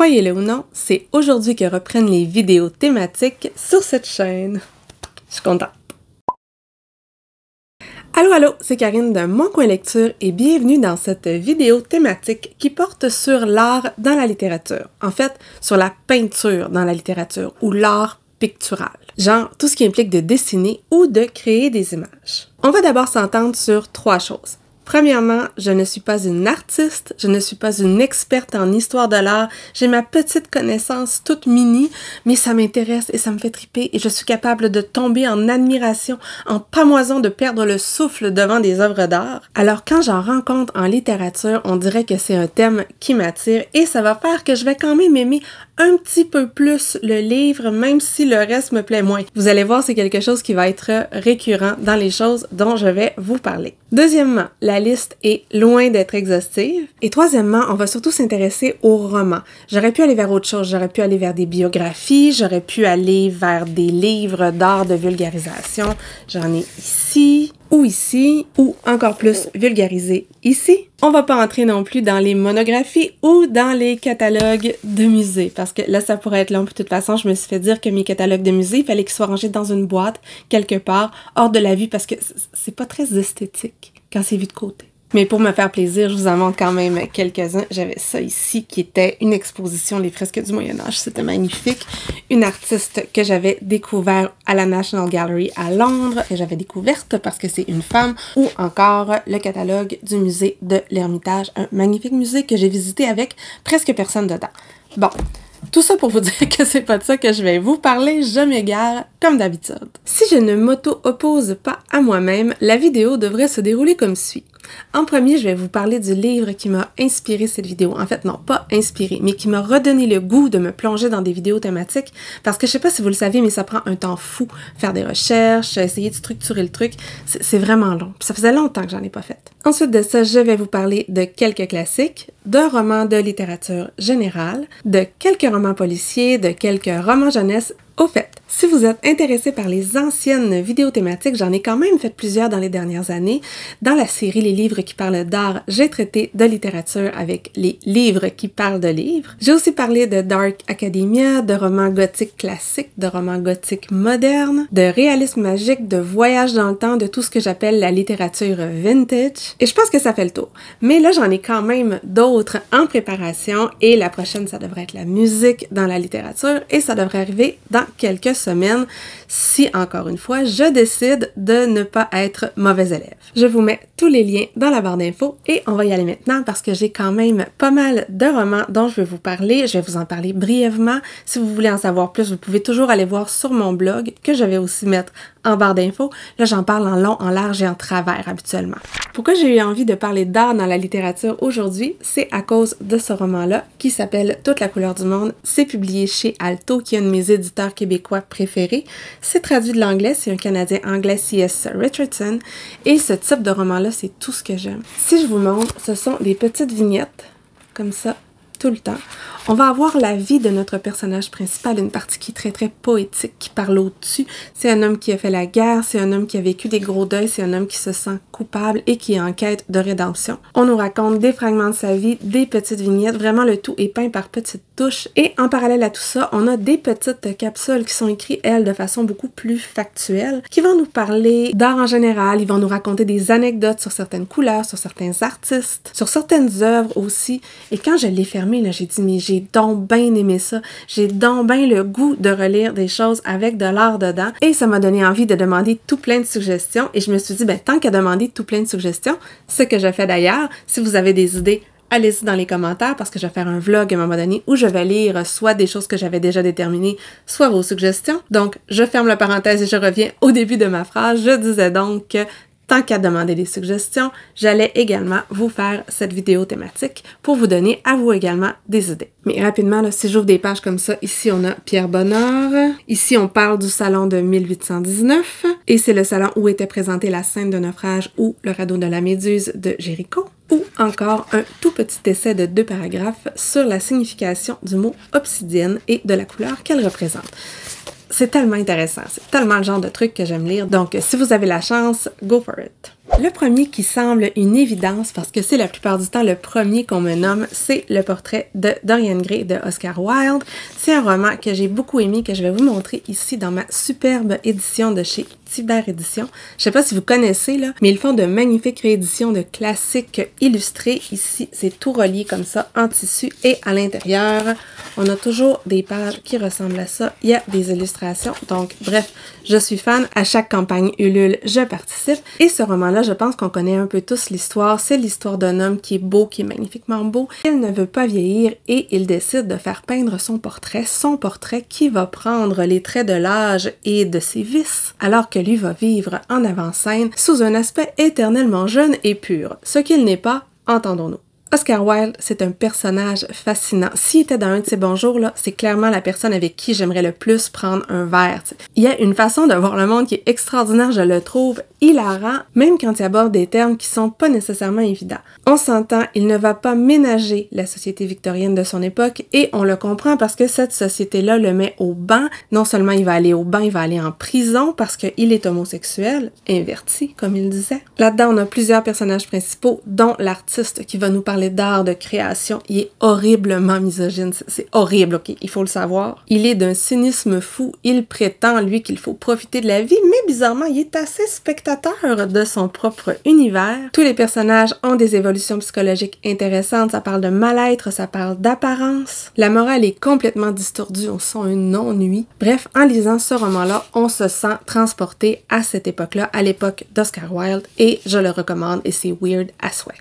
Croyez-le ou non, c'est aujourd'hui que reprennent les vidéos thématiques sur cette chaîne. Je suis contente. Allô, allô, c'est Karine de Mon Coin Lecture et bienvenue dans cette vidéo thématique qui porte sur l'art dans la littérature. En fait, sur la peinture dans la littérature ou l'art pictural. Genre tout ce qui implique de dessiner ou de créer des images. On va d'abord s'entendre sur trois choses. Premièrement, je ne suis pas une artiste, je ne suis pas une experte en histoire de l'art. J'ai ma petite connaissance toute mini, mais ça m'intéresse et ça me fait triper et je suis capable de tomber en admiration, en pamoison de perdre le souffle devant des œuvres d'art. Alors quand j'en rencontre en littérature, on dirait que c'est un thème qui m'attire et ça va faire que je vais quand même aimer un petit peu plus le livre, même si le reste me plaît moins. Vous allez voir, c'est quelque chose qui va être récurrent dans les choses dont je vais vous parler. Deuxièmement, la liste est loin d'être exhaustive. Et troisièmement, on va surtout s'intéresser aux romans. J'aurais pu aller vers autre chose, j'aurais pu aller vers des biographies, j'aurais pu aller vers des livres d'art de vulgarisation. J'en ai ici, ou ici, ou encore plus vulgarisé ici. On va pas entrer non plus dans les monographies ou dans les catalogues de musées, parce que là, ça pourrait être long. De toute façon, je me suis fait dire que mes catalogues de musées il fallait qu'ils soient rangés dans une boîte, quelque part, hors de la vue, parce que c'est pas très esthétique quand c'est vu de côté. Mais pour me faire plaisir, je vous en montre quand même quelques-uns. J'avais ça ici qui était une exposition Les fresques du Moyen Âge. C'était magnifique. Une artiste que j'avais découverte à la National Gallery à Londres, que j'avais découverte parce que c'est une femme, ou encore le catalogue du musée de l'Ermitage, un magnifique musée que j'ai visité avec presque personne dedans. Bon, tout ça pour vous dire que c'est pas de ça que je vais vous parler, je m'égare, comme d'habitude. Si je ne m'auto-oppose pas à moi-même, la vidéo devrait se dérouler comme suit. En premier, je vais vous parler du livre qui m'a inspiré cette vidéo. En fait, non, pas inspiré, mais qui m'a redonné le goût de me plonger dans des vidéos thématiques parce que je sais pas si vous le savez, mais ça prend un temps fou. Faire des recherches, essayer de structurer le truc, c'est vraiment long. ça faisait longtemps que j'en ai pas fait. Ensuite de ça, je vais vous parler de quelques classiques, d'un roman de littérature générale, de quelques romans policiers, de quelques romans jeunesse, au fait, si vous êtes intéressé par les anciennes vidéos thématiques, j'en ai quand même fait plusieurs dans les dernières années. Dans la série Les livres qui parlent d'art, j'ai traité de littérature avec les livres qui parlent de livres. J'ai aussi parlé de Dark Academia, de romans gothiques classiques, de romans gothiques modernes, de réalisme magique, de voyage dans le temps, de tout ce que j'appelle la littérature vintage. Et je pense que ça fait le tour. Mais là, j'en ai quand même d'autres en préparation et la prochaine, ça devrait être la musique dans la littérature et ça devrait arriver dans quelques semaines si, encore une fois, je décide de ne pas être mauvais élève. Je vous mets tous les liens dans la barre d'infos et on va y aller maintenant parce que j'ai quand même pas mal de romans dont je vais vous parler. Je vais vous en parler brièvement. Si vous voulez en savoir plus, vous pouvez toujours aller voir sur mon blog que je vais aussi mettre en barre d'infos. Là, j'en parle en long, en large et en travers habituellement. Pourquoi j'ai eu envie de parler d'art dans la littérature aujourd'hui, c'est à cause de ce roman-là qui s'appelle Toute la couleur du monde. C'est publié chez Alto, qui est un de mes éditeurs québécois préférés. C'est traduit de l'anglais, c'est un Canadien anglais, C.S. Richardson. Et ce type de roman-là, c'est tout ce que j'aime. Si je vous montre, ce sont des petites vignettes, comme ça, tout le temps, on va avoir la vie de notre personnage principal, une partie qui est très très poétique, qui parle au-dessus. C'est un homme qui a fait la guerre, c'est un homme qui a vécu des gros deuils, c'est un homme qui se sent coupable et qui est en quête de rédemption. On nous raconte des fragments de sa vie, des petites vignettes, vraiment le tout est peint par petites et en parallèle à tout ça, on a des petites capsules qui sont écrites, elles, de façon beaucoup plus factuelle, qui vont nous parler d'art en général, ils vont nous raconter des anecdotes sur certaines couleurs, sur certains artistes, sur certaines œuvres aussi. Et quand je l'ai fermé, là, j'ai dit, mais j'ai donc bien aimé ça, j'ai donc bien le goût de relire des choses avec de l'art dedans. Et ça m'a donné envie de demander tout plein de suggestions. Et je me suis dit, ben, tant qu'à demander tout plein de suggestions, ce que je fais d'ailleurs, si vous avez des idées, allez-y dans les commentaires parce que je vais faire un vlog à un moment donné où je vais lire soit des choses que j'avais déjà déterminées, soit vos suggestions. Donc, je ferme la parenthèse et je reviens au début de ma phrase. Je disais donc que tant qu'à demander des suggestions, j'allais également vous faire cette vidéo thématique pour vous donner à vous également des idées. Mais rapidement, si j'ouvre des pages comme ça, ici on a Pierre Bonheur, ici on parle du salon de 1819, et c'est le salon où était présentée la scène de naufrage ou le radeau de la Méduse de Géricault, ou encore un tout petit essai de deux paragraphes sur la signification du mot obsidienne et de la couleur qu'elle représente. C'est tellement intéressant, c'est tellement le genre de truc que j'aime lire, donc si vous avez la chance, go for it. Le premier qui semble une évidence, parce que c'est la plupart du temps le premier qu'on me nomme, c'est le portrait de Dorian Gray de Oscar Wilde. C'est un roman que j'ai beaucoup aimé, que je vais vous montrer ici dans ma superbe édition de chez Édition. Je sais pas si vous connaissez, là, mais ils font de magnifiques rééditions de classiques illustrés. Ici, c'est tout relié comme ça, en tissu. Et à l'intérieur, on a toujours des pages qui ressemblent à ça. Il y a des illustrations. Donc, bref, je suis fan, à chaque campagne Ulule, je participe. Et ce roman-là, je pense qu'on connaît un peu tous l'histoire. C'est l'histoire d'un homme qui est beau, qui est magnifiquement beau. Il ne veut pas vieillir et il décide de faire peindre son portrait, son portrait qui va prendre les traits de l'âge et de ses vices, alors que lui va vivre en avant-scène sous un aspect éternellement jeune et pur, ce qu'il n'est pas, entendons-nous. Oscar Wilde, c'est un personnage fascinant. S'il était dans un de ses bons jours, c'est clairement la personne avec qui j'aimerais le plus prendre un verre. Il y a une façon de voir le monde qui est extraordinaire, je le trouve, hilarant, même quand il aborde des termes qui sont pas nécessairement évidents. On s'entend, il ne va pas ménager la société victorienne de son époque et on le comprend parce que cette société-là le met au banc. Non seulement il va aller au banc, il va aller en prison parce qu'il est homosexuel, inverti, comme il disait. Là-dedans, on a plusieurs personnages principaux, dont l'artiste qui va nous parler d'art, de création. Il est horriblement misogyne, c'est horrible, ok, il faut le savoir. Il est d'un cynisme fou, il prétend, lui, qu'il faut profiter de la vie, mais bizarrement, il est assez spectaculaire de son propre univers. Tous les personnages ont des évolutions psychologiques intéressantes. Ça parle de mal-être, ça parle d'apparence. La morale est complètement distordue. On sent une ennui. Bref, en lisant ce roman-là, on se sent transporté à cette époque-là, à l'époque d'Oscar Wilde. Et je le recommande et c'est weird as fuck.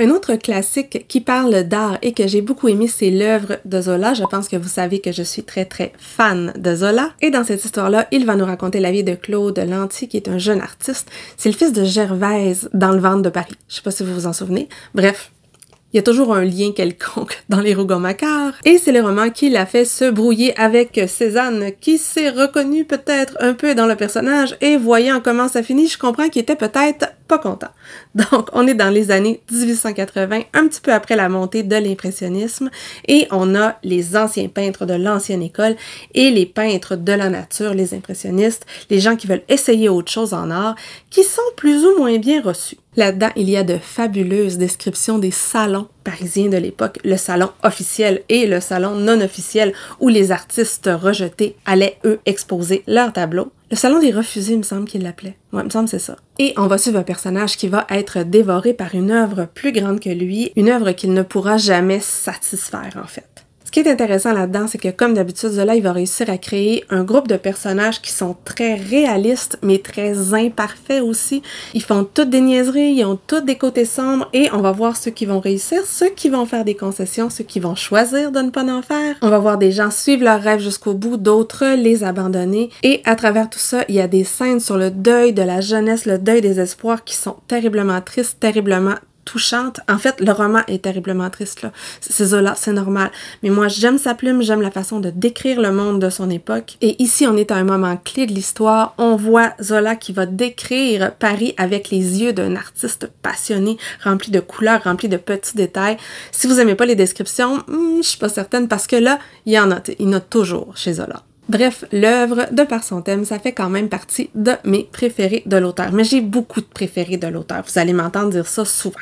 Un autre classique qui parle d'art et que j'ai beaucoup aimé, c'est l'œuvre de Zola. Je pense que vous savez que je suis très très fan de Zola. Et dans cette histoire-là, il va nous raconter la vie de Claude Lanty, qui est un jeune artiste. C'est le fils de Gervaise dans le ventre de Paris. Je sais pas si vous vous en souvenez. Bref, il y a toujours un lien quelconque dans les Rougon-Macquart. Et c'est le roman qui l'a fait se brouiller avec Cézanne, qui s'est reconnue peut-être un peu dans le personnage, et voyant comment ça finit, je comprends qu'il était peut-être content. Donc, on est dans les années 1880, un petit peu après la montée de l'impressionnisme, et on a les anciens peintres de l'ancienne école et les peintres de la nature, les impressionnistes, les gens qui veulent essayer autre chose en art, qui sont plus ou moins bien reçus. Là-dedans, il y a de fabuleuses descriptions des salons parisien de l'époque, le salon officiel et le salon non officiel où les artistes rejetés allaient, eux, exposer leurs tableaux. Le salon des refusés, me semble qu'il l'appelait. Ouais, me semble c'est ça. Et on va suivre un personnage qui va être dévoré par une œuvre plus grande que lui, une œuvre qu'il ne pourra jamais satisfaire en fait. Ce qui est intéressant là-dedans, c'est que comme d'habitude, Zola, il va réussir à créer un groupe de personnages qui sont très réalistes, mais très imparfaits aussi. Ils font toutes des niaiseries, ils ont toutes des côtés sombres, et on va voir ceux qui vont réussir, ceux qui vont faire des concessions, ceux qui vont choisir de ne pas en faire. On va voir des gens suivre leurs rêves jusqu'au bout, d'autres les abandonner, et à travers tout ça, il y a des scènes sur le deuil de la jeunesse, le deuil des espoirs qui sont terriblement tristes, terriblement touchante. En fait, le roman est terriblement triste, là. C'est Zola, c'est normal. Mais moi, j'aime sa plume, j'aime la façon de décrire le monde de son époque. Et ici, on est à un moment clé de l'histoire. On voit Zola qui va décrire Paris avec les yeux d'un artiste passionné, rempli de couleurs, rempli de petits détails. Si vous aimez pas les descriptions, hmm, je suis pas certaine parce que là, il y en a, il y en a toujours chez Zola. Bref, l'œuvre, de par son thème, ça fait quand même partie de mes préférés de l'auteur. Mais j'ai beaucoup de préférés de l'auteur, vous allez m'entendre dire ça souvent.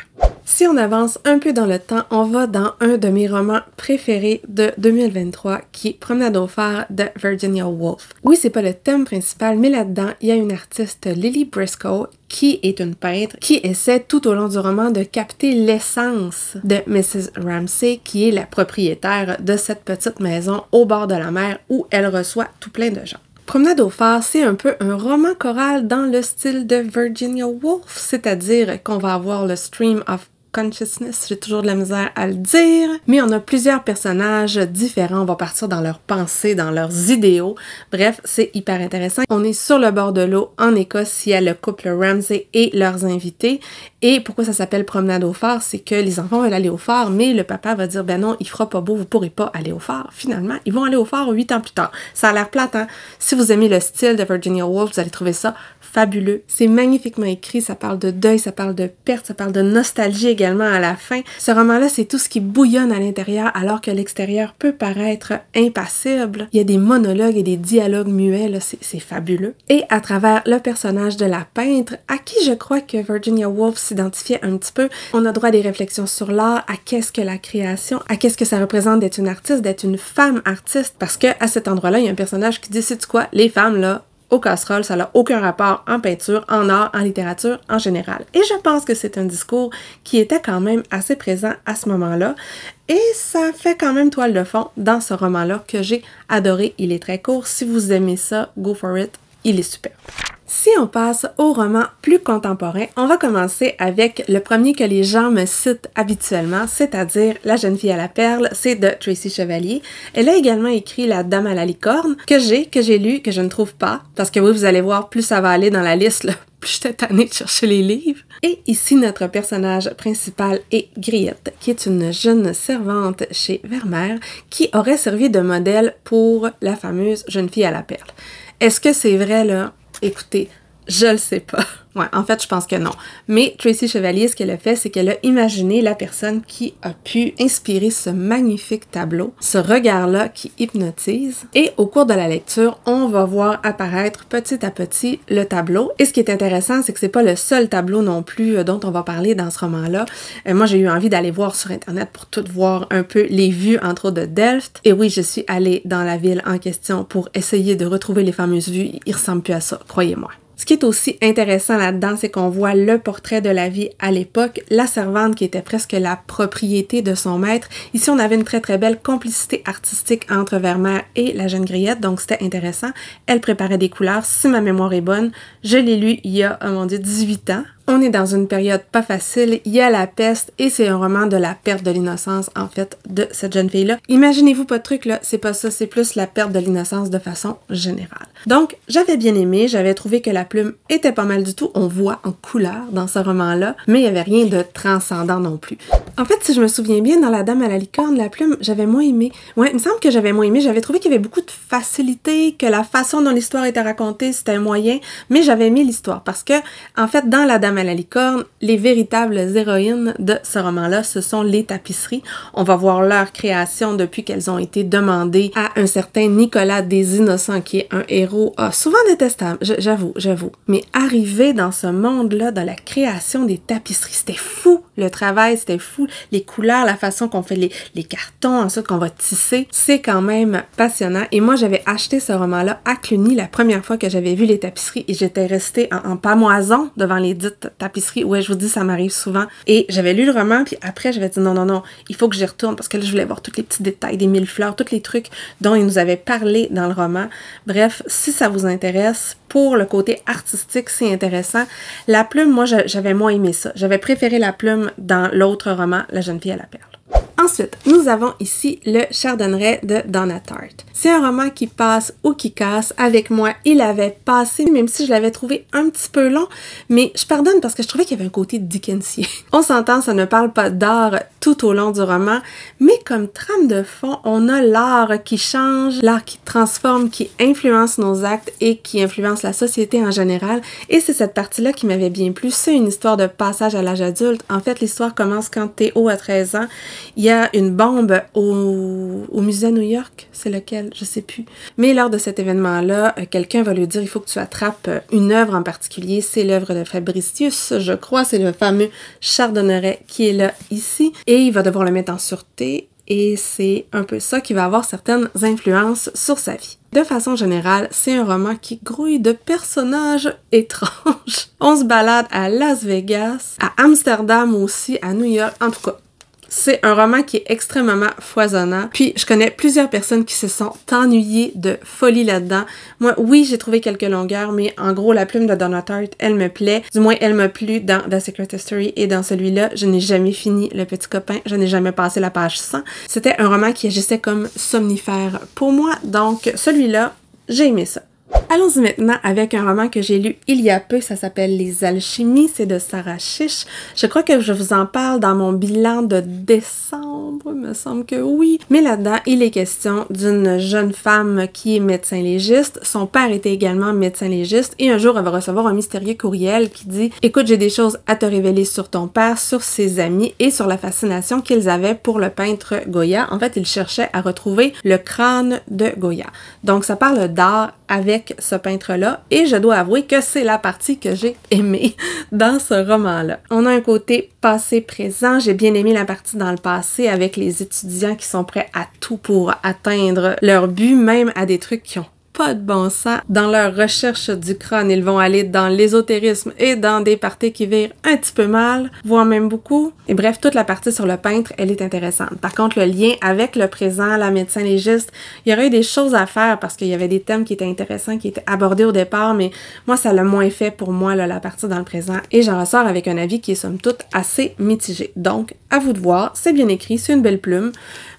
Si on avance un peu dans le temps, on va dans un de mes romans préférés de 2023 qui est Promenade au phare de Virginia Woolf. Oui, c'est pas le thème principal, mais là-dedans, il y a une artiste, Lily Briscoe, qui est une peintre qui essaie tout au long du roman de capter l'essence de Mrs. Ramsey, qui est la propriétaire de cette petite maison au bord de la mer où elle reçoit tout plein de gens. Promenade au phare, c'est un peu un roman choral dans le style de Virginia Woolf, c'est-à-dire qu'on va avoir le stream of consciousness, j'ai toujours de la misère à le dire, mais on a plusieurs personnages différents, on va partir dans leurs pensées, dans leurs idéaux. Bref, c'est hyper intéressant. On est sur le bord de l'eau en Écosse, il y a le couple Ramsey et leurs invités. Et pourquoi ça s'appelle promenade au phare, c'est que les enfants veulent aller au phare, mais le papa va dire ben non, il fera pas beau, vous pourrez pas aller au phare. Finalement, ils vont aller au phare huit ans plus tard. Ça a l'air plate, hein? Si vous aimez le style de Virginia Woolf, vous allez trouver ça fabuleux. C'est magnifiquement écrit, ça parle de deuil, ça parle de perte, ça parle de nostalgie également à la fin. Ce roman-là, c'est tout ce qui bouillonne à l'intérieur alors que l'extérieur peut paraître impassible. Il y a des monologues et des dialogues muets, c'est fabuleux. Et à travers le personnage de la peintre, à qui je crois que Virginia Woolf s'identifiait un petit peu, on a droit à des réflexions sur l'art, à qu'est-ce que la création, à qu'est-ce que ça représente d'être une artiste, d'être une femme artiste, parce que à cet endroit-là, il y a un personnage qui dit, c'est quoi, les femmes là, au casserole, ça n'a aucun rapport en peinture, en art, en littérature en général. Et je pense que c'est un discours qui était quand même assez présent à ce moment-là. Et ça fait quand même toile de fond dans ce roman-là que j'ai adoré. Il est très court. Si vous aimez ça, go for it il est super. Si on passe au roman plus contemporain, on va commencer avec le premier que les gens me citent habituellement, c'est-à-dire La jeune fille à la perle, c'est de Tracy Chevalier. Elle a également écrit La dame à la licorne, que j'ai, que j'ai lu, que je ne trouve pas, parce que oui, vous allez voir, plus ça va aller dans la liste, plus plus j'étais tannée de chercher les livres. Et ici, notre personnage principal est Griette, qui est une jeune servante chez Vermeer, qui aurait servi de modèle pour la fameuse jeune fille à la perle. Est-ce que c'est vrai, là? Écoutez, je le sais pas. Ouais, en fait, je pense que non. Mais Tracy Chevalier, ce qu'elle a fait, c'est qu'elle a imaginé la personne qui a pu inspirer ce magnifique tableau, ce regard-là qui hypnotise. Et au cours de la lecture, on va voir apparaître petit à petit le tableau. Et ce qui est intéressant, c'est que c'est pas le seul tableau non plus euh, dont on va parler dans ce roman-là. Euh, moi, j'ai eu envie d'aller voir sur Internet pour tout voir un peu les vues, entre autres de Delft. Et oui, je suis allée dans la ville en question pour essayer de retrouver les fameuses vues. Il ressemble plus à ça, croyez-moi. Ce qui est aussi intéressant là-dedans, c'est qu'on voit le portrait de la vie à l'époque, la servante qui était presque la propriété de son maître. Ici, on avait une très très belle complicité artistique entre Vermeer et la jeune grillette, donc c'était intéressant. Elle préparait des couleurs, si ma mémoire est bonne. Je l'ai lu il y a, oh mon dieu, 18 ans, on est dans une période pas facile, il y a la peste et c'est un roman de la perte de l'innocence en fait de cette jeune fille-là. Imaginez-vous pas de truc là, c'est pas ça, c'est plus la perte de l'innocence de façon générale. Donc j'avais bien aimé, j'avais trouvé que la plume était pas mal du tout, on voit en couleur dans ce roman-là, mais il y avait rien de transcendant non plus. En fait, si je me souviens bien, dans La Dame à la licorne, la plume, j'avais moins aimé. Ouais, il me semble que j'avais moins aimé, j'avais trouvé qu'il y avait beaucoup de facilité, que la façon dont l'histoire était racontée, c'était un moyen, mais j'avais aimé l'histoire parce que en fait dans La Dame à la licorne, les véritables héroïnes de ce roman-là, ce sont les tapisseries. On va voir leur création depuis qu'elles ont été demandées à un certain Nicolas des Innocents, qui est un héros ah, souvent détestable, j'avoue, j'avoue. Mais arriver dans ce monde-là, dans la création des tapisseries, c'était fou le travail, c'était fou. Les couleurs, la façon qu'on fait les, cartons, ensuite qu'on va tisser, c'est quand même passionnant. Et moi, j'avais acheté ce roman-là à Cluny la première fois que j'avais vu les tapisseries et j'étais restée en, en, pamoison devant les dites tapisserie. Ouais, je vous dis, ça m'arrive souvent. Et j'avais lu le roman, puis après, j'avais dit non, non, non, il faut que j'y retourne parce que là, je voulais voir tous les petits détails des mille fleurs, tous les trucs dont il nous avait parlé dans le roman. Bref, si ça vous intéresse, pour le côté artistique, c'est intéressant. La plume, moi, j'avais moins aimé ça. J'avais préféré la plume dans l'autre roman, La jeune fille à la perle. Ensuite, nous avons ici le Chardonneret de Donna Tart. C'est un roman qui passe ou qui casse. Avec moi, il avait passé, même si je l'avais trouvé un petit peu long, mais je pardonne parce que je trouvais qu'il y avait un côté Dickensien. On s'entend, ça ne parle pas d'art tout au long du roman, mais comme trame de fond, on a l'art qui change, l'art qui transforme, qui influence nos actes et qui influence la société en général. Et c'est cette partie-là qui m'avait bien plu. C'est une histoire de passage à l'âge adulte. En fait, l'histoire commence quand Théo a 13 ans. Il a une bombe au, musée New York, c'est lequel, je sais plus. Mais lors de cet événement-là, euh, quelqu'un va lui dire il faut que tu attrapes euh, une œuvre en particulier, c'est l'œuvre de Fabricius, je crois, c'est le fameux Chardonneret qui est là ici, et il va devoir le mettre en sûreté. Et c'est un peu ça qui va avoir certaines influences sur sa vie. De façon générale, c'est un roman qui grouille de personnages étranges. On se balade à Las Vegas, à Amsterdam aussi, à New York, en tout cas, c'est un roman qui est extrêmement foisonnant. Puis, je connais plusieurs personnes qui se sont ennuyées de folie là-dedans. Moi, oui, j'ai trouvé quelques longueurs, mais en gros, la plume de Donna Tartt, elle me plaît. Du moins, elle m'a plu dans The Secret History et dans celui-là. Je n'ai jamais fini Le Petit Copain. Je n'ai jamais passé la page 100. C'était un roman qui agissait comme somnifère pour moi. Donc, celui-là, j'ai aimé ça. Allons-y maintenant avec un roman que j'ai lu il y a peu, ça s'appelle Les Alchimies, c'est de Sarah Chiche. Je crois que je vous en parle dans mon bilan de décembre, me semble que oui. Mais là-dedans, il est question d'une jeune femme qui est médecin légiste. Son père était également médecin légiste et un jour, elle va recevoir un mystérieux courriel qui dit « Écoute, j'ai des choses à te révéler sur ton père, sur ses amis et sur la fascination qu'ils avaient pour le peintre Goya. En fait, il cherchait à retrouver le crâne de Goya. » Donc, ça parle d'art avec ce peintre-là et je dois avouer que c'est la partie que j'ai aimée dans ce roman-là. On a un côté passé-présent. J'ai bien aimé la partie dans le passé avec les étudiants qui sont prêts à tout pour atteindre leur but, même à des trucs qui ont pas de bon sens dans leur recherche du crâne. Ils vont aller dans l'ésotérisme et dans des parties qui virent un petit peu mal, voire même beaucoup. Et bref, toute la partie sur le peintre, elle est intéressante. Par contre, le lien avec le présent, la médecin légiste, il y aurait eu des choses à faire parce qu'il y avait des thèmes qui étaient intéressants, qui étaient abordés au départ, mais moi, ça l'a moins fait pour moi, la partie dans le présent. Et j'en ressors avec un avis qui est somme toute assez mitigé. Donc, à vous de voir. C'est bien écrit, c'est une belle plume,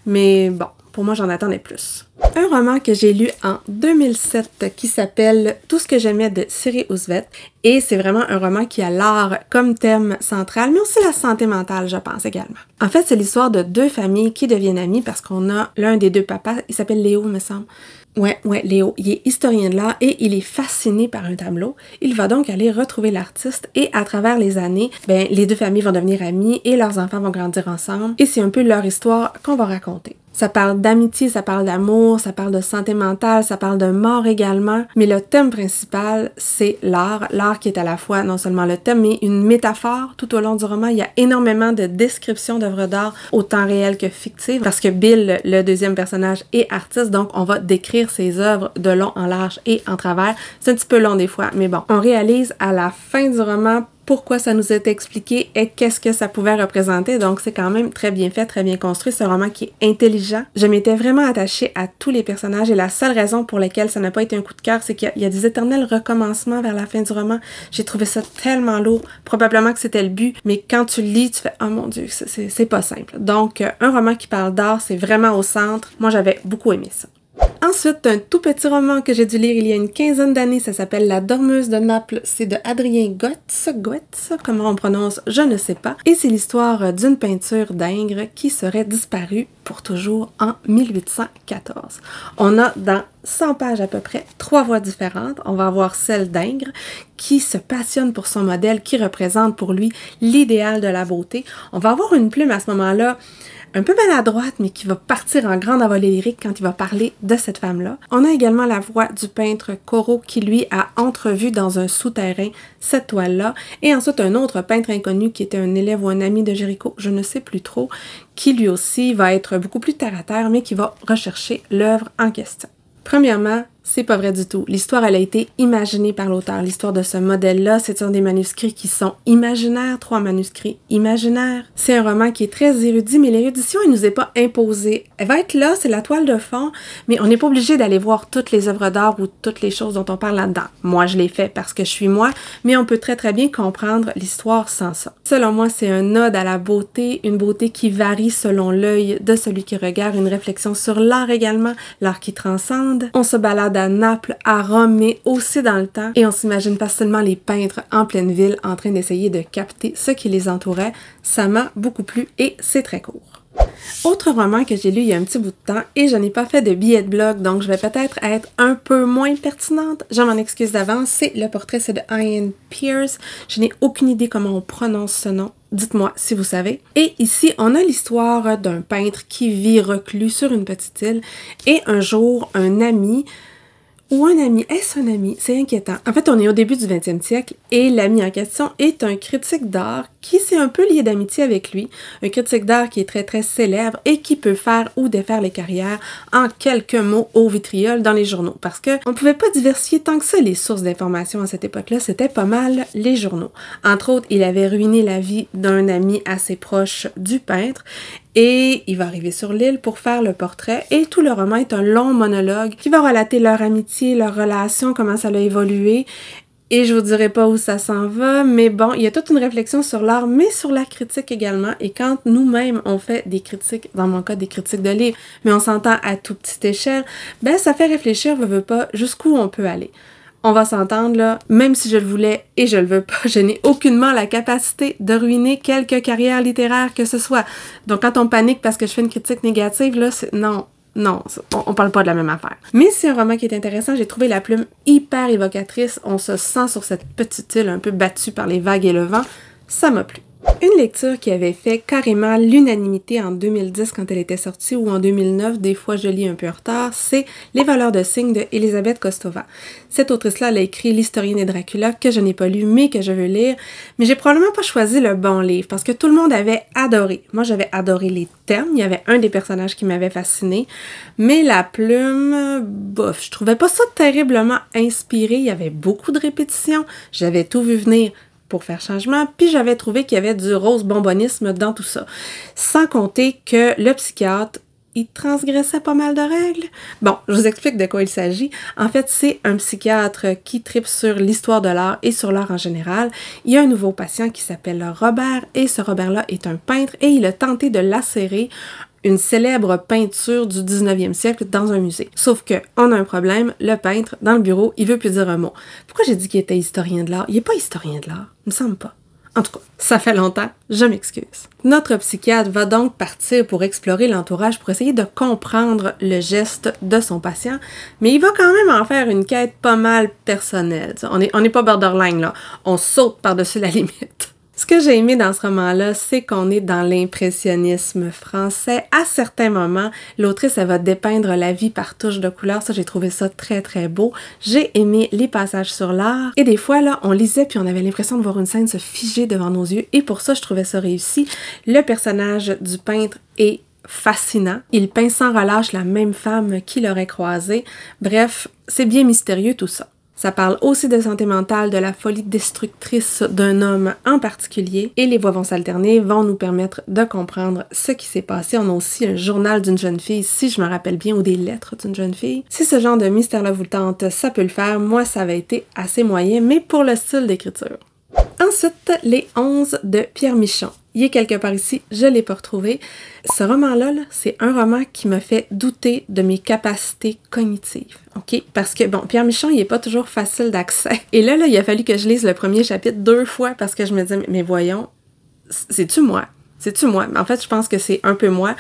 mais bon, pour moi, j'en attendais plus. Un roman que j'ai lu en 2007 qui s'appelle Tout ce que j'aimais de Siri Ouzvet et c'est vraiment un roman qui a l'art comme thème central, mais aussi la santé mentale, je pense également. En fait, c'est l'histoire de deux familles qui deviennent amies parce qu'on a l'un des deux papas, il s'appelle Léo, me semble. Ouais, ouais, Léo. Il est historien de l'art et il est fasciné par un tableau. Il va donc aller retrouver l'artiste et à travers les années, ben, les deux familles vont devenir amies et leurs enfants vont grandir ensemble. Et c'est un peu leur histoire qu'on va raconter. Ça parle d'amitié, ça parle d'amour, ça parle de santé mentale, ça parle de mort également. Mais le thème principal, c'est l'art. L'art qui est à la fois non seulement le thème, mais une métaphore. Tout au long du roman, il y a énormément de descriptions d'œuvres d'art, autant réelles que fictives, parce que Bill, le deuxième personnage, est artiste, donc on va décrire ses œuvres de long en large et en travers. C'est un petit peu long des fois, mais bon. On réalise à la fin du roman pourquoi ça nous est expliqué et qu'est-ce que ça pouvait représenter. Donc c'est quand même très bien fait, très bien construit. ce roman qui est intelligent. Je m'étais vraiment attachée à tous les personnages et la seule raison pour laquelle ça n'a pas été un coup de cœur, c'est qu'il y, a des éternels recommencements vers la fin du roman. J'ai trouvé ça tellement lourd. Probablement que c'était le but, mais quand tu le lis, tu fais « Oh mon Dieu, c'est pas simple ». Donc euh, un roman qui parle d'art, c'est vraiment au centre. Moi, j'avais beaucoup aimé ça. Ensuite, un tout petit roman que j'ai dû lire il y a une quinzaine d'années, ça s'appelle La Dormeuse de Naples, c'est de Adrien Goetz, Goetz, comment on prononce, je ne sais pas, et c'est l'histoire d'une peinture d'Ingres qui serait disparue pour toujours en 1814. On a dans 100 pages à peu près, trois voix différentes. On va avoir celle d'Ingres qui se passionne pour son modèle, qui représente pour lui l'idéal de la beauté. On va avoir une plume à ce moment-là un peu maladroite, mais qui va partir en grande envolée lyrique quand il va parler de cette femme-là. On a également la voix du peintre Corot qui, lui, a entrevu dans un souterrain cette toile-là. Et ensuite, un autre peintre inconnu qui était un élève ou un ami de Géricault, je ne sais plus trop, qui lui aussi va être beaucoup plus terre à terre, mais qui va rechercher l'œuvre en question. Premièrement, c'est pas vrai du tout. L'histoire, elle a été imaginée par l'auteur. L'histoire de ce modèle-là, c'est un des manuscrits qui sont imaginaires, trois manuscrits imaginaires. C'est un roman qui est très érudit, mais l'érudition, elle nous est pas imposée. Elle va être là, c'est la toile de fond, mais on n'est pas obligé d'aller voir toutes les œuvres d'art ou toutes les choses dont on parle là-dedans. Moi, je l'ai fait parce que je suis moi, mais on peut très très bien comprendre l'histoire sans ça. Selon moi, c'est un ode à la beauté, une beauté qui varie selon l'œil de celui qui regarde, une réflexion sur l'art également, l'art qui transcende. On se balade à Naples, à Rome, mais aussi dans le temps. Et on s'imagine pas seulement les peintres en pleine ville en train d'essayer de capter ce qui les entourait. Ça m'a beaucoup plu et c'est très court. Autre roman que j'ai lu il y a un petit bout de temps et je n'ai pas fait de billet de blog, donc je vais peut-être être un peu moins pertinente. Je m'en excuse d'avance. C'est le portrait, c'est de Ian Pierce. Je n'ai aucune idée comment on prononce ce nom. Dites-moi si vous savez. Et ici, on a l'histoire d'un peintre qui vit reclus sur une petite île et un jour, un ami ou un ami. Est-ce un ami? C'est inquiétant. En fait, on est au début du 20e siècle et l'ami en question est un critique d'art qui s'est un peu lié d'amitié avec lui, un critique d'art qui est très très célèbre et qui peut faire ou défaire les carrières en quelques mots au vitriol dans les journaux parce que on pouvait pas diversifier tant que ça les sources d'information à cette époque-là, c'était pas mal les journaux. Entre autres, il avait ruiné la vie d'un ami assez proche du peintre et il va arriver sur l'île pour faire le portrait et tout le roman est un long monologue qui va relater leur amitié, leur relation, comment ça a évolué et je vous dirai pas où ça s'en va, mais bon, il y a toute une réflexion sur l'art, mais sur la critique également. Et quand nous-mêmes, on fait des critiques, dans mon cas, des critiques de livres, mais on s'entend à toute petite échelle, ben ça fait réfléchir, veut, veut pas, jusqu'où on peut aller. On va s'entendre là, même si je le voulais et je le veux pas, je n'ai aucunement la capacité de ruiner quelque carrière littéraire que ce soit. Donc quand on panique parce que je fais une critique négative, là, c'est non, non, on, parle pas de la même affaire. Mais c'est un roman qui est intéressant. J'ai trouvé la plume hyper évocatrice. On se sent sur cette petite île un peu battue par les vagues et le vent. Ça m'a plu. Une lecture qui avait fait carrément l'unanimité en 2010 quand elle était sortie ou en 2009, des fois je lis un peu en retard, c'est Les valeurs de signe de Elisabeth Kostova. Cette autrice-là, elle a écrit L'historienne et Dracula que je n'ai pas lu mais que je veux lire, mais j'ai probablement pas choisi le bon livre parce que tout le monde avait adoré. Moi, j'avais adoré les termes, il y avait un des personnages qui m'avait fasciné, mais la plume, bof, je trouvais pas ça terriblement inspiré, il y avait beaucoup de répétitions, j'avais tout vu venir, pour faire changement, puis j'avais trouvé qu'il y avait du rose bonbonisme dans tout ça. Sans compter que le psychiatre il transgressait pas mal de règles. Bon, je vous explique de quoi il s'agit. En fait, c'est un psychiatre qui tripe sur l'histoire de l'art et sur l'art en général. Il y a un nouveau patient qui s'appelle Robert et ce Robert-là est un peintre et il a tenté de lacérer une célèbre peinture du 19e siècle dans un musée. Sauf que on a un problème, le peintre, dans le bureau, il veut plus dire un mot. Pourquoi j'ai dit qu'il était historien de l'art? Il n'est pas historien de l'art, il me semble pas. En tout cas, ça fait longtemps, je m'excuse. Notre psychiatre va donc partir pour explorer l'entourage pour essayer de comprendre le geste de son patient, mais il va quand même en faire une quête pas mal personnelle. On n'est on est pas borderline là, on saute par-dessus la limite. Ce que j'ai aimé dans ce roman-là, c'est qu'on est dans l'impressionnisme français. À certains moments, l'autrice, elle va dépeindre la vie par touches de couleurs. Ça, j'ai trouvé ça très, très beau. J'ai aimé les passages sur l'art. Et des fois, là, on lisait puis on avait l'impression de voir une scène se figer devant nos yeux. Et pour ça, je trouvais ça réussi. Le personnage du peintre est fascinant. Il peint sans relâche la même femme qu'il aurait croisée. Bref, c'est bien mystérieux tout ça. Ça parle aussi de santé mentale, de la folie destructrice d'un homme en particulier, et les voix vont s'alterner, vont nous permettre de comprendre ce qui s'est passé. On a aussi un journal d'une jeune fille, si je me rappelle bien, ou des lettres d'une jeune fille. Si ce genre de mystère-là vous tente, ça peut le faire. Moi, ça avait été assez moyen, mais pour le style d'écriture. Ensuite, les 11 de Pierre Michon. Il est quelque part ici, je l'ai pas retrouvé. Ce roman-là, c'est un roman qui me fait douter de mes capacités cognitives. OK? Parce que, bon, Pierre Michon, il n'est pas toujours facile d'accès. Et là, il a fallu que je lise le premier chapitre deux fois parce que je me disais, mais voyons, c'est-tu moi? C'est-tu moi? En fait, je pense que c'est un peu moi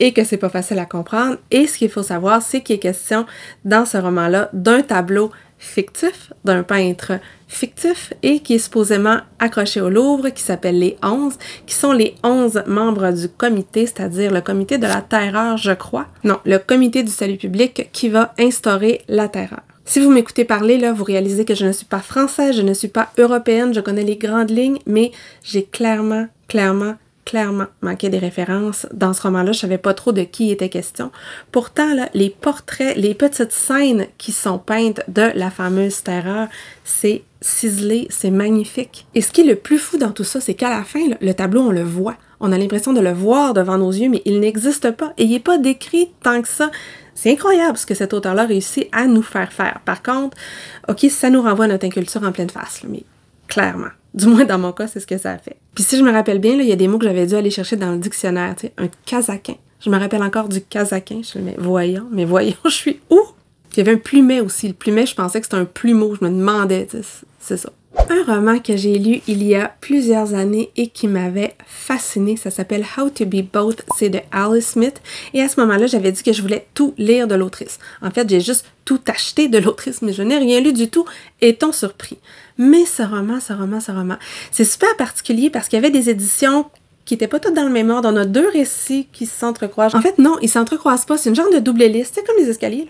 et que c'est pas facile à comprendre. Et ce qu'il faut savoir, c'est qu'il est question dans ce roman-là d'un tableau fictif d'un peintre fictif et qui est supposément accroché au Louvre, qui s'appelle les 11, qui sont les 11 membres du comité, c'est-à-dire le comité de la terreur, je crois. Non, le comité du salut public qui va instaurer la terreur. Si vous m'écoutez parler, là, vous réalisez que je ne suis pas française, je ne suis pas européenne, je connais les grandes lignes, mais j'ai clairement, clairement clairement manquait des références. Dans ce roman-là, je savais pas trop de qui était question. Pourtant, les portraits, les petites scènes qui sont peintes de la fameuse terreur, c'est ciselé, c'est magnifique. Et ce qui est le plus fou dans tout ça, c'est qu'à la fin, le tableau, on le voit. On a l'impression de le voir devant nos yeux, mais il n'existe pas et il n'est pas décrit tant que ça. C'est incroyable ce que cet auteur-là réussit à nous faire faire. Par contre, ok, ça nous renvoie à notre inculture en pleine face, mais clairement. Du moins, dans mon cas, c'est ce que ça a fait. Puis si je me rappelle bien, il y a des mots que j'avais dû aller chercher dans le dictionnaire, tu sais, un kazaquin Je me rappelle encore du kazakien. Je me mais voyons, mais voyons, je suis où? il y avait un plumet aussi. Le plumet, je pensais que c'était un plumeau. Je me demandais, c'est ça. Un roman que j'ai lu il y a plusieurs années et qui m'avait fasciné, ça s'appelle How to Be Both, c'est de Alice Smith. Et à ce moment-là, j'avais dit que je voulais tout lire de l'autrice. En fait, j'ai juste tout acheté de l'autrice, mais je n'ai rien lu du tout, étant surpris mais ce roman, ce roman, ce roman, c'est super particulier parce qu'il y avait des éditions qui n'étaient pas toutes dans le même ordre. On a deux récits qui s'entrecroisent. En fait, non, ils s'entrecroisent pas. C'est une genre de double liste. C'est comme les escaliers,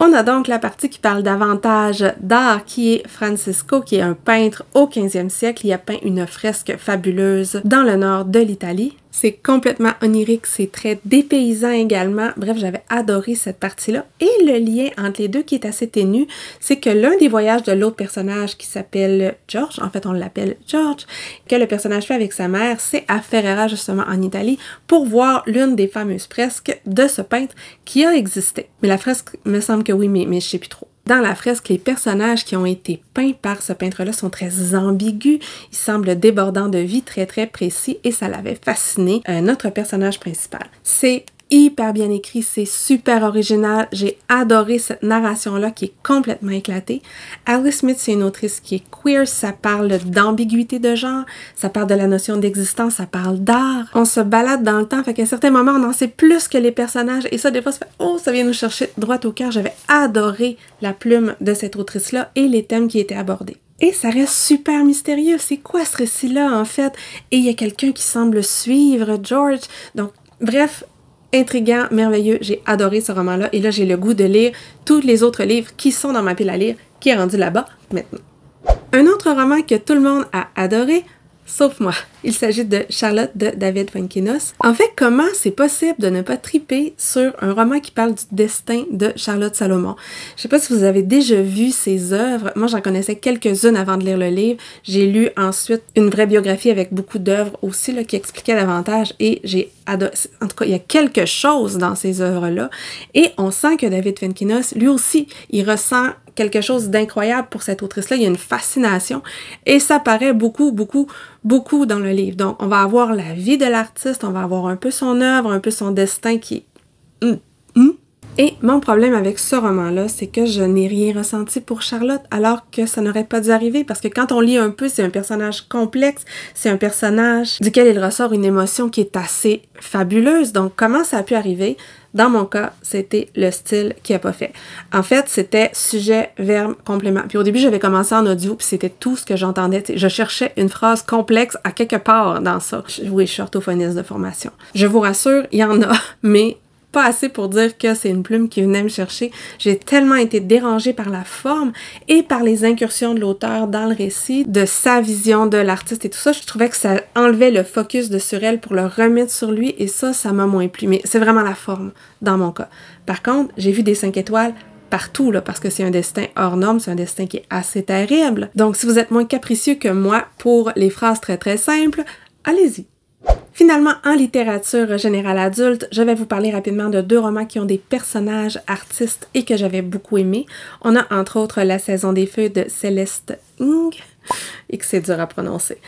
On a donc la partie qui parle davantage d'art, qui est Francisco, qui est un peintre au 15e siècle. Il a peint une fresque fabuleuse dans le nord de l'Italie. C'est complètement onirique, c'est très dépaysant également. Bref, j'avais adoré cette partie-là. Et le lien entre les deux qui est assez ténu, c'est que l'un des voyages de l'autre personnage qui s'appelle George, en fait on l'appelle George, que le personnage fait avec sa mère, c'est à Ferrara justement en Italie pour voir l'une des fameuses fresques de ce peintre qui a existé. Mais la fresque, me semble que oui, mais, mais je sais plus trop. Dans la fresque, les personnages qui ont été peints par ce peintre-là sont très ambigus, ils semblent débordants de vie, très très précis, et ça l'avait fasciné Un euh, autre personnage principal. C'est hyper bien écrit, c'est super original. J'ai adoré cette narration-là qui est complètement éclatée. Alice Smith, c'est une autrice qui est queer. Ça parle d'ambiguïté de genre, ça parle de la notion d'existence, ça parle d'art. On se balade dans le temps, fait qu'à certain moments, on en sait plus que les personnages. Et ça, des fois, ça fait « Oh, ça vient nous chercher droit au cœur. » J'avais adoré la plume de cette autrice-là et les thèmes qui étaient abordés. Et ça reste super mystérieux. C'est quoi ce récit-là, en fait? Et il y a quelqu'un qui semble suivre George. Donc, bref, intriguant, merveilleux. J'ai adoré ce roman-là. Et là, j'ai le goût de lire tous les autres livres qui sont dans ma pile à lire, qui est rendu là-bas maintenant. Un autre roman que tout le monde a adoré, sauf moi. Il s'agit de Charlotte de David Fenkinos. En fait, comment c'est possible de ne pas triper sur un roman qui parle du destin de Charlotte Salomon? Je sais pas si vous avez déjà vu ses œuvres. Moi, j'en connaissais quelques-unes avant de lire le livre. J'ai lu ensuite une vraie biographie avec beaucoup d'œuvres aussi qui expliquaient davantage et j'ai adoré. En tout cas, il y a quelque chose dans ces œuvres-là. Et on sent que David Fenkinos, lui aussi, il ressent quelque chose d'incroyable pour cette autrice-là. Il y a une fascination et ça paraît beaucoup, beaucoup, beaucoup dans le livre. Donc, on va avoir la vie de l'artiste, on va avoir un peu son œuvre, un peu son destin qui, est et mon problème avec ce roman-là, c'est que je n'ai rien ressenti pour Charlotte, alors que ça n'aurait pas dû arriver, parce que quand on lit un peu, c'est un personnage complexe, c'est un personnage duquel il ressort une émotion qui est assez fabuleuse. Donc, comment ça a pu arriver? Dans mon cas, c'était le style qui a pas fait. En fait, c'était sujet, verbe, complément. Puis au début, j'avais commencé en audio, puis c'était tout ce que j'entendais. Je cherchais une phrase complexe à quelque part dans ça. Oui, je suis orthophoniste de formation. Je vous rassure, il y en a, mais pas assez pour dire que c'est une plume qui venait me chercher. J'ai tellement été dérangée par la forme et par les incursions de l'auteur dans le récit, de sa vision de l'artiste et tout ça. Je trouvais que ça enlevait le focus de sur elle pour le remettre sur lui et ça, ça m'a moins plu. Mais c'est vraiment la forme dans mon cas. Par contre, j'ai vu des cinq étoiles partout, là, parce que c'est un destin hors norme, c'est un destin qui est assez terrible. Donc, si vous êtes moins capricieux que moi pour les phrases très très simples, allez-y. Finalement, en littérature générale adulte, je vais vous parler rapidement de deux romans qui ont des personnages artistes et que j'avais beaucoup aimés. On a entre autres La saison des feux de Céleste Ng, et que c'est dur à prononcer.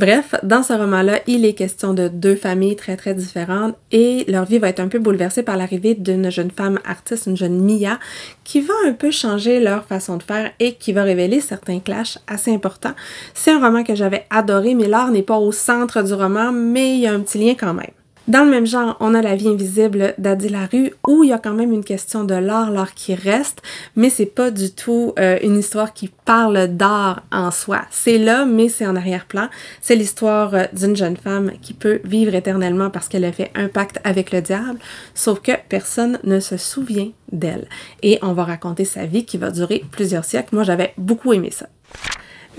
Bref, dans ce roman-là, il est question de deux familles très très différentes et leur vie va être un peu bouleversée par l'arrivée d'une jeune femme artiste, une jeune Mia, qui va un peu changer leur façon de faire et qui va révéler certains clashs assez importants. C'est un roman que j'avais adoré, mais l'art n'est pas au centre du roman, mais il y a un petit lien quand même. Dans le même genre, on a La vie invisible d'Adi Larue où il y a quand même une question de l'art, l'art qui reste, mais c'est pas du tout euh, une histoire qui parle d'art en soi. C'est là, mais c'est en arrière-plan. C'est l'histoire euh, d'une jeune femme qui peut vivre éternellement parce qu'elle a fait un pacte avec le diable, sauf que personne ne se souvient d'elle. Et on va raconter sa vie qui va durer plusieurs siècles. Moi, j'avais beaucoup aimé ça.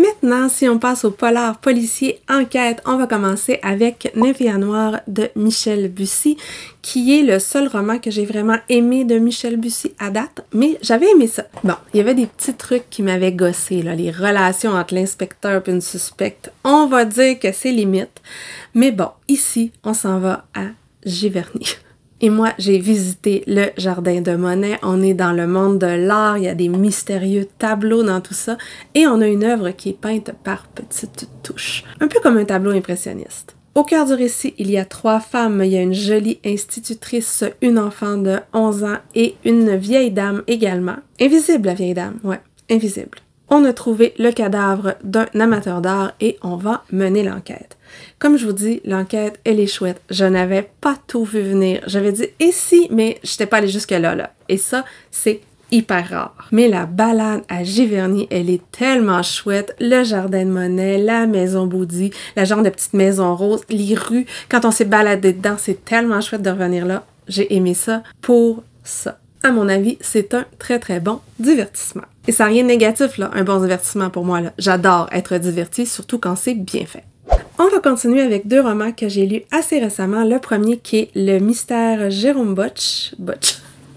Maintenant, si on passe au polar policier enquête, on va commencer avec à Noir de Michel Bussy, qui est le seul roman que j'ai vraiment aimé de Michel Bussy à date, mais j'avais aimé ça. Bon, il y avait des petits trucs qui m'avaient gossé, là, les relations entre l'inspecteur et une suspecte. On va dire que c'est limite, mais bon, ici, on s'en va à Giverny. Et moi, j'ai visité le jardin de Monet. On est dans le monde de l'art, il y a des mystérieux tableaux dans tout ça. Et on a une œuvre qui est peinte par petites touches. Un peu comme un tableau impressionniste. Au cœur du récit, il y a trois femmes. Il y a une jolie institutrice, une enfant de 11 ans et une vieille dame également. Invisible, la vieille dame, ouais, invisible on a trouvé le cadavre d'un amateur d'art et on va mener l'enquête. Comme je vous dis, l'enquête, elle est chouette. Je n'avais pas tout vu venir. J'avais dit ici, mais je n'étais pas allée jusque-là. Là. Et ça, c'est hyper rare. Mais la balade à Giverny, elle est tellement chouette. Le jardin de Monet, la maison Boudy, la genre de petite maison rose, les rues. Quand on s'est baladé dedans, c'est tellement chouette de revenir là. J'ai aimé ça pour ça. À mon avis, c'est un très très bon divertissement. Et ça rien de négatif, là, un bon divertissement pour moi. là. J'adore être divertie, surtout quand c'est bien fait. On va continuer avec deux romans que j'ai lus assez récemment. Le premier qui est Le mystère Jérôme Bosch.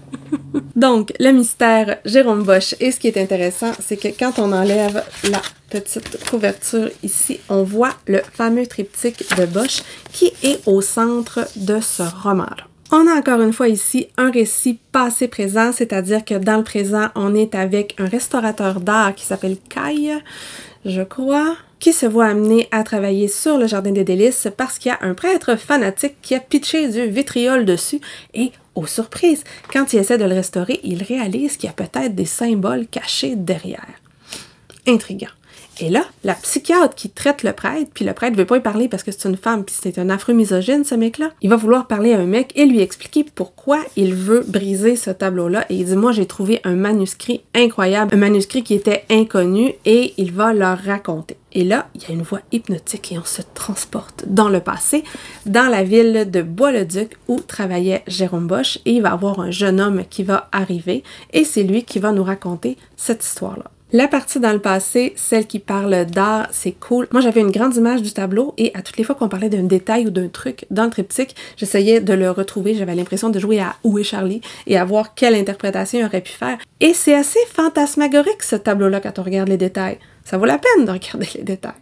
Donc, le mystère Jérôme Bosch. Et ce qui est intéressant, c'est que quand on enlève la petite couverture ici, on voit le fameux triptyque de Bosch qui est au centre de ce roman-là. On a encore une fois ici un récit passé-présent, c'est-à-dire que dans le présent, on est avec un restaurateur d'art qui s'appelle Kai, je crois, qui se voit amené à travailler sur le Jardin des Délices parce qu'il y a un prêtre fanatique qui a pitché du vitriol dessus et, aux surprises, quand il essaie de le restaurer, il réalise qu'il y a peut-être des symboles cachés derrière. Intriguant. Et là, la psychiatre qui traite le prêtre, puis le prêtre veut pas y parler parce que c'est une femme, puis c'est un affreux misogyne, ce mec-là, il va vouloir parler à un mec et lui expliquer pourquoi il veut briser ce tableau-là. Et il dit, moi, j'ai trouvé un manuscrit incroyable, un manuscrit qui était inconnu, et il va leur raconter. Et là, il y a une voix hypnotique et on se transporte dans le passé, dans la ville de Bois-le-Duc où travaillait Jérôme Bosch et il va avoir un jeune homme qui va arriver et c'est lui qui va nous raconter cette histoire-là. La partie dans le passé, celle qui parle d'art, c'est cool. Moi, j'avais une grande image du tableau et à toutes les fois qu'on parlait d'un détail ou d'un truc dans le triptyque, j'essayais de le retrouver. J'avais l'impression de jouer à Où est Charlie et à voir quelle interprétation il aurait pu faire. Et c'est assez fantasmagorique ce tableau-là quand on regarde les détails ça vaut la peine de regarder les détails.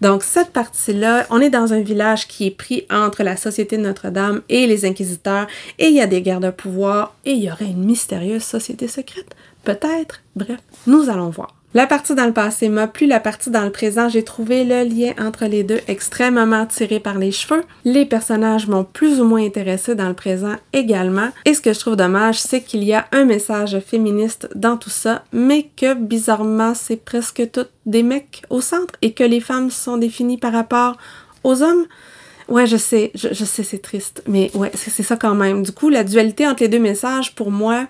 Donc, cette partie-là, on est dans un village qui est pris entre la Société de Notre-Dame et les Inquisiteurs, et il y a des guerres de pouvoir et il y aurait une mystérieuse société secrète. Peut-être. Bref, nous allons voir. La partie dans le passé m'a plus la partie dans le présent, j'ai trouvé le lien entre les deux extrêmement tiré par les cheveux. Les personnages m'ont plus ou moins intéressé dans le présent également. Et ce que je trouve dommage, c'est qu'il y a un message féministe dans tout ça, mais que bizarrement, c'est presque tout des mecs au centre et que les femmes sont définies par rapport aux hommes. Ouais, je sais, je, je sais, c'est triste, mais ouais, c'est ça quand même. Du coup, la dualité entre les deux messages, pour moi,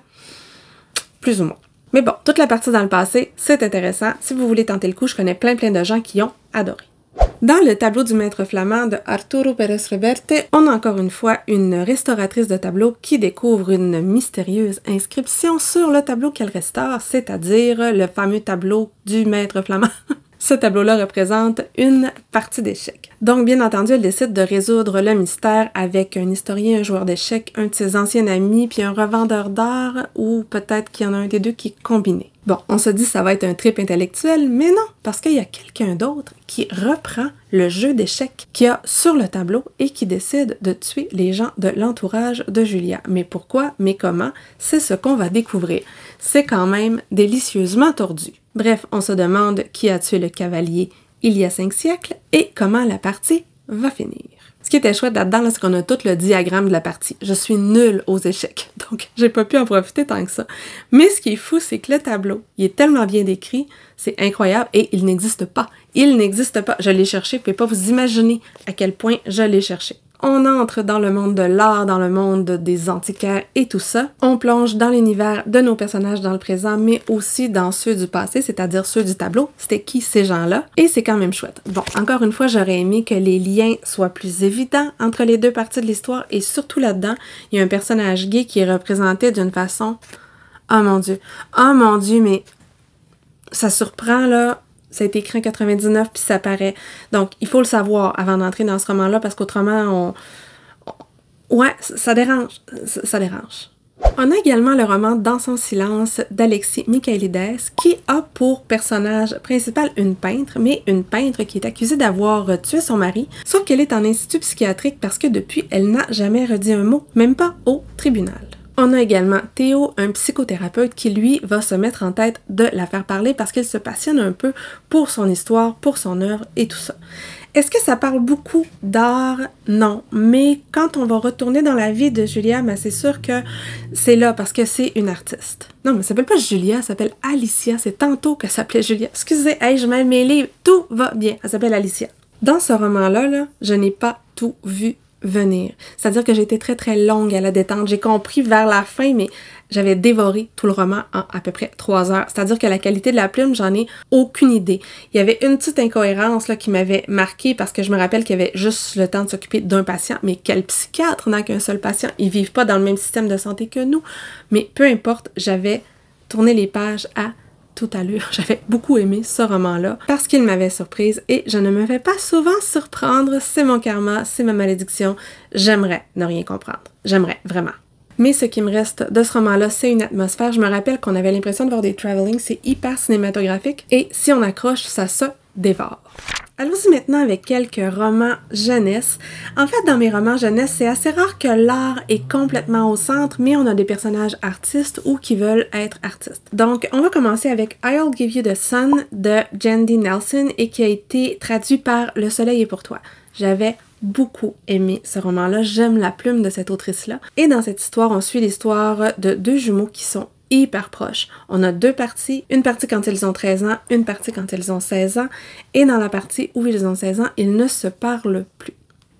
plus ou moins. Mais bon, toute la partie dans le passé, c'est intéressant. Si vous voulez tenter le coup, je connais plein plein de gens qui ont adoré. Dans le tableau du maître flamand de Arturo Pérez Reverte, on a encore une fois une restauratrice de tableau qui découvre une mystérieuse inscription sur le tableau qu'elle restaure, c'est-à-dire le fameux tableau du maître flamand. Ce tableau-là représente une partie d'échecs. Donc, bien entendu, elle décide de résoudre le mystère avec un historien, un joueur d'échecs, un de ses anciens amis, puis un revendeur d'art, ou peut-être qu'il y en a un des deux qui est combiné. Bon, on se dit ça va être un trip intellectuel, mais non, parce qu'il y a quelqu'un d'autre qui reprend le jeu d'échecs qu'il y a sur le tableau et qui décide de tuer les gens de l'entourage de Julia. Mais pourquoi, mais comment, c'est ce qu'on va découvrir. C'est quand même délicieusement tordu. Bref, on se demande qui a tué le cavalier il y a cinq siècles et comment la partie va finir. Ce qui était chouette là-dedans, c'est qu'on a tout le diagramme de la partie. Je suis nulle aux échecs, donc j'ai pas pu en profiter tant que ça. Mais ce qui est fou, c'est que le tableau, il est tellement bien décrit, c'est incroyable et il n'existe pas. Il n'existe pas. Je l'ai cherché, vous pouvez pas vous imaginer à quel point je l'ai cherché on entre dans le monde de l'art, dans le monde des antiquaires et tout ça. On plonge dans l'univers de nos personnages dans le présent, mais aussi dans ceux du passé, c'est-à-dire ceux du tableau. C'était qui ces gens-là? Et c'est quand même chouette. Bon, encore une fois, j'aurais aimé que les liens soient plus évidents entre les deux parties de l'histoire et surtout là-dedans, il y a un personnage gay qui est représenté d'une façon... Ah mon dieu, Ah mon dieu, mais ça surprend là ça a été écrit en 99 puis ça paraît. Donc, il faut le savoir avant d'entrer dans ce roman-là parce qu'autrement, on, Ouais, ça dérange. ça, dérange. On a également le roman Dans son silence d'Alexis Michaelides qui a pour personnage principal une peintre, mais une peintre qui est accusée d'avoir tué son mari, sauf qu'elle est en institut psychiatrique parce que depuis, elle n'a jamais redit un mot, même pas au tribunal. On a également Théo, un psychothérapeute qui lui va se mettre en tête de la faire parler parce qu'il se passionne un peu pour son histoire, pour son œuvre et tout ça. Est-ce que ça parle beaucoup d'art? Non. Mais quand on va retourner dans la vie de Julia, ben, c'est sûr que c'est là parce que c'est une artiste. Non, mais ça s'appelle pas Julia, elle s'appelle Alicia. C'est tantôt qu'elle s'appelait Julia. Excusez, hey, je m'aime mes livres. Tout va bien. Elle s'appelle Alicia. Dans ce roman là, je n'ai pas tout vu venir. C'est-à-dire que j'étais très très longue à la détente. J'ai compris vers la fin, mais j'avais dévoré tout le roman en à peu près trois heures. C'est-à-dire que la qualité de la plume, j'en ai aucune idée. Il y avait une petite incohérence là, qui m'avait marquée parce que je me rappelle qu'il y avait juste le temps de s'occuper d'un patient. Mais quel psychiatre n'a qu'un seul patient? Ils vivent pas dans le même système de santé que nous. Mais peu importe, j'avais tourné les pages à tout à l'heure. J'avais beaucoup aimé ce roman-là parce qu'il m'avait surprise et je ne me fais pas souvent surprendre. C'est mon karma, c'est ma malédiction. J'aimerais ne rien comprendre. J'aimerais vraiment. Mais ce qui me reste de ce roman-là, c'est une atmosphère. Je me rappelle qu'on avait l'impression de voir des travelling, c'est hyper cinématographique. Et si on accroche, ça ça dévore. Allons-y maintenant avec quelques romans jeunesse. En fait, dans mes romans jeunesse, c'est assez rare que l'art est complètement au centre, mais on a des personnages artistes ou qui veulent être artistes. Donc, on va commencer avec I'll Give You the Sun de Jandy Nelson et qui a été traduit par Le Soleil est pour toi. J'avais beaucoup aimé ce roman-là. J'aime la plume de cette autrice-là. Et dans cette histoire, on suit l'histoire de deux jumeaux qui sont hyper proche. On a deux parties, une partie quand ils ont 13 ans, une partie quand ils ont 16 ans, et dans la partie où ils ont 16 ans, ils ne se parlent plus.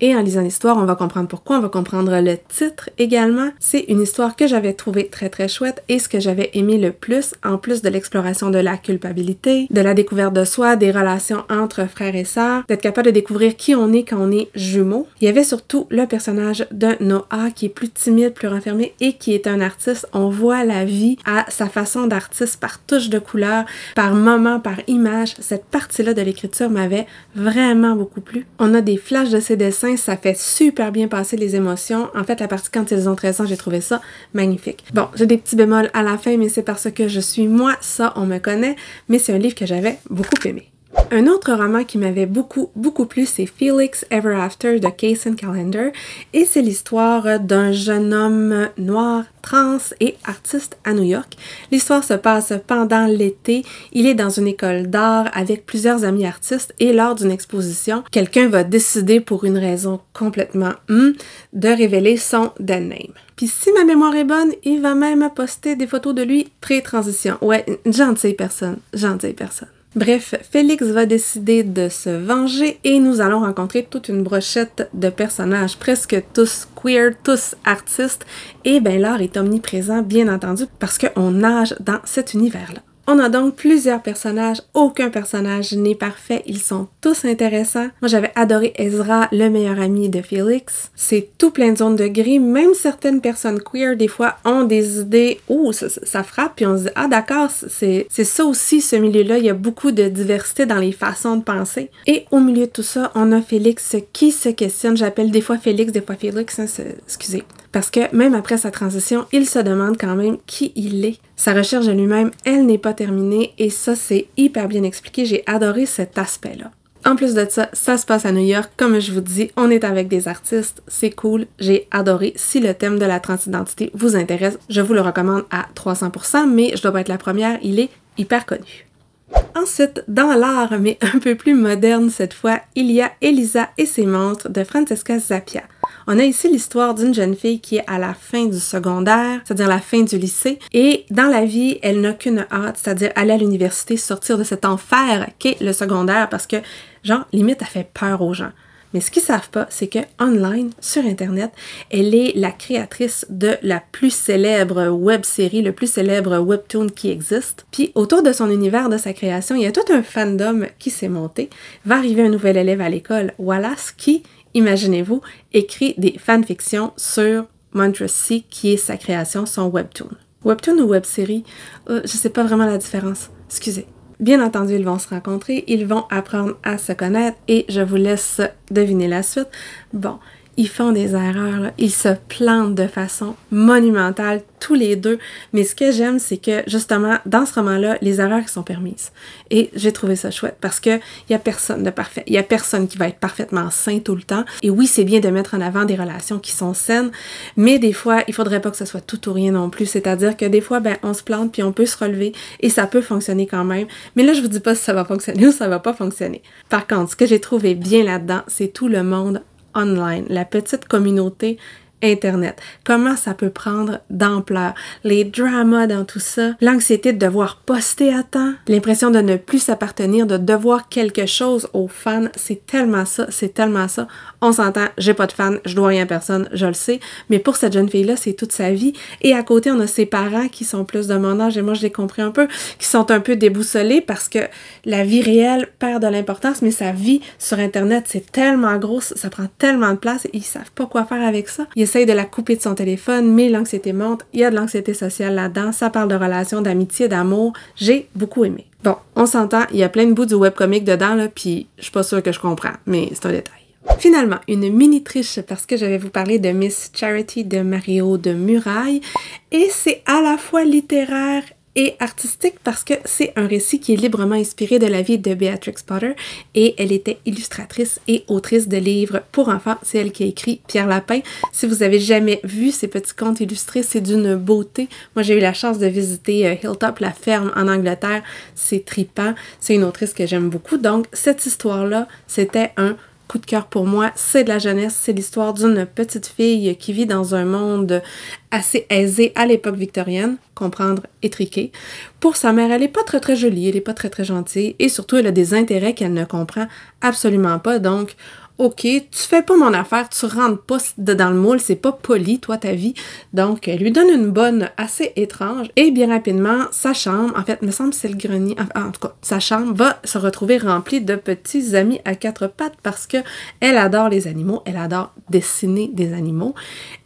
Et en lisant l'histoire, on va comprendre pourquoi, on va comprendre le titre également. C'est une histoire que j'avais trouvée très très chouette et ce que j'avais aimé le plus, en plus de l'exploration de la culpabilité, de la découverte de soi, des relations entre frères et sœurs, d'être capable de découvrir qui on est quand on est jumeaux. Il y avait surtout le personnage de Noah qui est plus timide, plus renfermé et qui est un artiste. On voit la vie à sa façon d'artiste par touche de couleur, par moment, par image. Cette partie-là de l'écriture m'avait vraiment beaucoup plu. On a des flashs de ses dessins ça fait super bien passer les émotions. En fait, la partie quand ils ont 13 ans, j'ai trouvé ça magnifique. Bon, j'ai des petits bémols à la fin, mais c'est parce que je suis moi, ça, on me connaît, mais c'est un livre que j'avais beaucoup aimé. Un autre roman qui m'avait beaucoup, beaucoup plu, c'est Felix Ever After de Kacen Callender et c'est l'histoire d'un jeune homme noir, trans et artiste à New York. L'histoire se passe pendant l'été. Il est dans une école d'art avec plusieurs amis artistes et lors d'une exposition, quelqu'un va décider pour une raison complètement hmm, de révéler son dead name. Puis si ma mémoire est bonne, il va même poster des photos de lui pré-transition. Ouais, gentille personne, gentille personne. Bref, Félix va décider de se venger et nous allons rencontrer toute une brochette de personnages, presque tous queer, tous artistes, et ben l'art est omniprésent bien entendu parce qu'on nage dans cet univers-là. On a donc plusieurs personnages, aucun personnage n'est parfait, ils sont tous intéressants. Moi j'avais adoré Ezra, le meilleur ami de Félix. C'est tout plein de zones de gris, même certaines personnes queer des fois ont des idées, où ça, frappe, puis on se dit ah d'accord, c'est ça aussi ce milieu-là, il y a beaucoup de diversité dans les façons de penser. Et au milieu de tout ça, on a Félix qui se questionne, j'appelle des fois Félix, des fois Félix, hein, excusez parce que même après sa transition, il se demande quand même qui il est. Sa recherche de lui-même, elle n'est pas terminée et ça, c'est hyper bien expliqué. J'ai adoré cet aspect-là. En plus de ça, ça se passe à New York. Comme je vous dis, on est avec des artistes. C'est cool. J'ai adoré. Si le thème de la transidentité vous intéresse, je vous le recommande à 300%, mais je dois pas être la première. Il est hyper connu. Ensuite, dans l'art, mais un peu plus moderne cette fois, il y a Elisa et ses montres de Francesca Zappia. On a ici l'histoire d'une jeune fille qui est à la fin du secondaire, c'est-à-dire la fin du lycée, et dans la vie, elle n'a qu'une hâte, c'est-à-dire aller à l'université, sortir de cet enfer qu'est le secondaire, parce que, genre, limite, elle fait peur aux gens. Mais ce qu'ils savent pas, c'est que online, sur Internet, elle est la créatrice de la plus célèbre web série, le plus célèbre webtoon qui existe. Puis autour de son univers, de sa création, il y a tout un fandom qui s'est monté. Va arriver un nouvel élève à l'école, Wallace, qui imaginez-vous, écrit des fanfictions sur C, qui est sa création, son webtoon. Webtoon ou websérie? série euh, je sais pas vraiment la différence. Excusez. Bien entendu, ils vont se rencontrer, ils vont apprendre à se connaître et je vous laisse deviner la suite. Bon, ils font des erreurs, ils se plantent de façon monumentale, tous les deux. Mais ce que j'aime, c'est que justement, dans ce roman-là, les erreurs sont permises. Et j'ai trouvé ça chouette parce que n'y a personne de parfait. Il a personne qui va être parfaitement sain tout le temps. Et oui, c'est bien de mettre en avant des relations qui sont saines, mais des fois, il faudrait pas que ce soit tout ou rien non plus. C'est-à-dire que des fois, ben, on se plante puis on peut se relever et ça peut fonctionner quand même. Mais là, je vous dis pas si ça va fonctionner ou ça va pas fonctionner. Par contre, ce que j'ai trouvé bien là-dedans, c'est tout le monde online, la petite communauté Internet. Comment ça peut prendre d'ampleur, les dramas dans tout ça, l'anxiété de devoir poster à temps, l'impression de ne plus s'appartenir, de devoir quelque chose aux fans, c'est tellement ça, c'est tellement ça. On s'entend, j'ai pas de fans, je dois rien à personne, je le sais, mais pour cette jeune fille-là, c'est toute sa vie. Et à côté, on a ses parents qui sont plus de mon âge, et moi je l'ai compris un peu, qui sont un peu déboussolés parce que la vie réelle perd de l'importance, mais sa vie sur Internet, c'est tellement grosse, ça prend tellement de place, et ils savent pas quoi faire avec ça essaye de la couper de son téléphone, mais l'anxiété monte, il y a de l'anxiété sociale là-dedans, ça parle de relations, d'amitié, d'amour, j'ai beaucoup aimé. Bon, on s'entend, il y a plein de bouts du webcomic dedans, là, puis je suis pas sûre que je comprends, mais c'est un détail. Finalement, une mini triche parce que je vais vous parler de Miss Charity de Mario de Muraille et c'est à la fois littéraire et artistique parce que c'est un récit qui est librement inspiré de la vie de Beatrix Potter et elle était illustratrice et autrice de livres pour enfants. C'est elle qui a écrit Pierre Lapin. Si vous avez jamais vu ces petits contes illustrés, c'est d'une beauté. Moi, j'ai eu la chance de visiter euh, Hilltop, la ferme en Angleterre. C'est tripant. C'est une autrice que j'aime beaucoup. Donc, cette histoire-là, c'était un coup de cœur pour moi, c'est de la jeunesse, c'est l'histoire d'une petite fille qui vit dans un monde assez aisé à l'époque victorienne, comprendre étriqué. Pour sa mère, elle n'est pas très très jolie, elle n'est pas très très gentille et surtout elle a des intérêts qu'elle ne comprend absolument pas, donc OK, tu fais pas mon affaire, tu rentres pas dans le moule, c'est pas poli, toi, ta vie. Donc, elle lui donne une bonne assez étrange et bien rapidement, sa chambre, en fait, me semble c'est le grenier, en, en tout cas, sa chambre va se retrouver remplie de petits amis à quatre pattes parce que elle adore les animaux, elle adore dessiner des animaux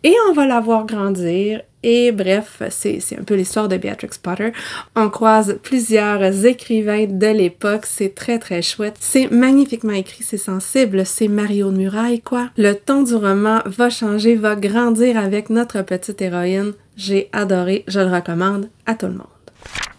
et on va la voir grandir et bref, c'est un peu l'histoire de Beatrix Potter. On croise plusieurs écrivains de l'époque, c'est très très chouette. C'est magnifiquement écrit, c'est sensible, c'est Mario de Muraille quoi. Le ton du roman va changer, va grandir avec notre petite héroïne. J'ai adoré, je le recommande à tout le monde.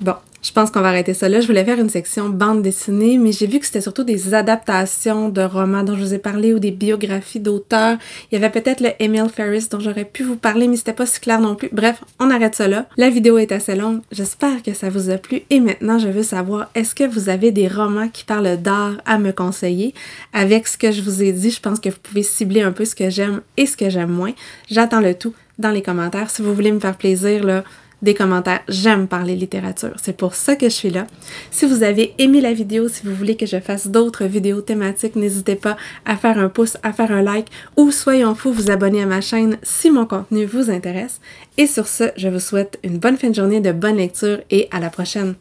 Bon, je pense qu'on va arrêter ça là. Je voulais faire une section bande dessinée, mais j'ai vu que c'était surtout des adaptations de romans dont je vous ai parlé ou des biographies d'auteurs. Il y avait peut-être le Emil Ferris dont j'aurais pu vous parler, mais c'était pas si clair non plus. Bref, on arrête ça là. La vidéo est assez longue. J'espère que ça vous a plu. Et maintenant, je veux savoir, est-ce que vous avez des romans qui parlent d'art à me conseiller? Avec ce que je vous ai dit, je pense que vous pouvez cibler un peu ce que j'aime et ce que j'aime moins. J'attends le tout dans les commentaires. Si vous voulez me faire plaisir, là, des commentaires. J'aime parler littérature. C'est pour ça que je suis là. Si vous avez aimé la vidéo, si vous voulez que je fasse d'autres vidéos thématiques, n'hésitez pas à faire un pouce, à faire un like ou soyons fous, vous abonner à ma chaîne si mon contenu vous intéresse. Et sur ce, je vous souhaite une bonne fin de journée, de bonne lecture et à la prochaine.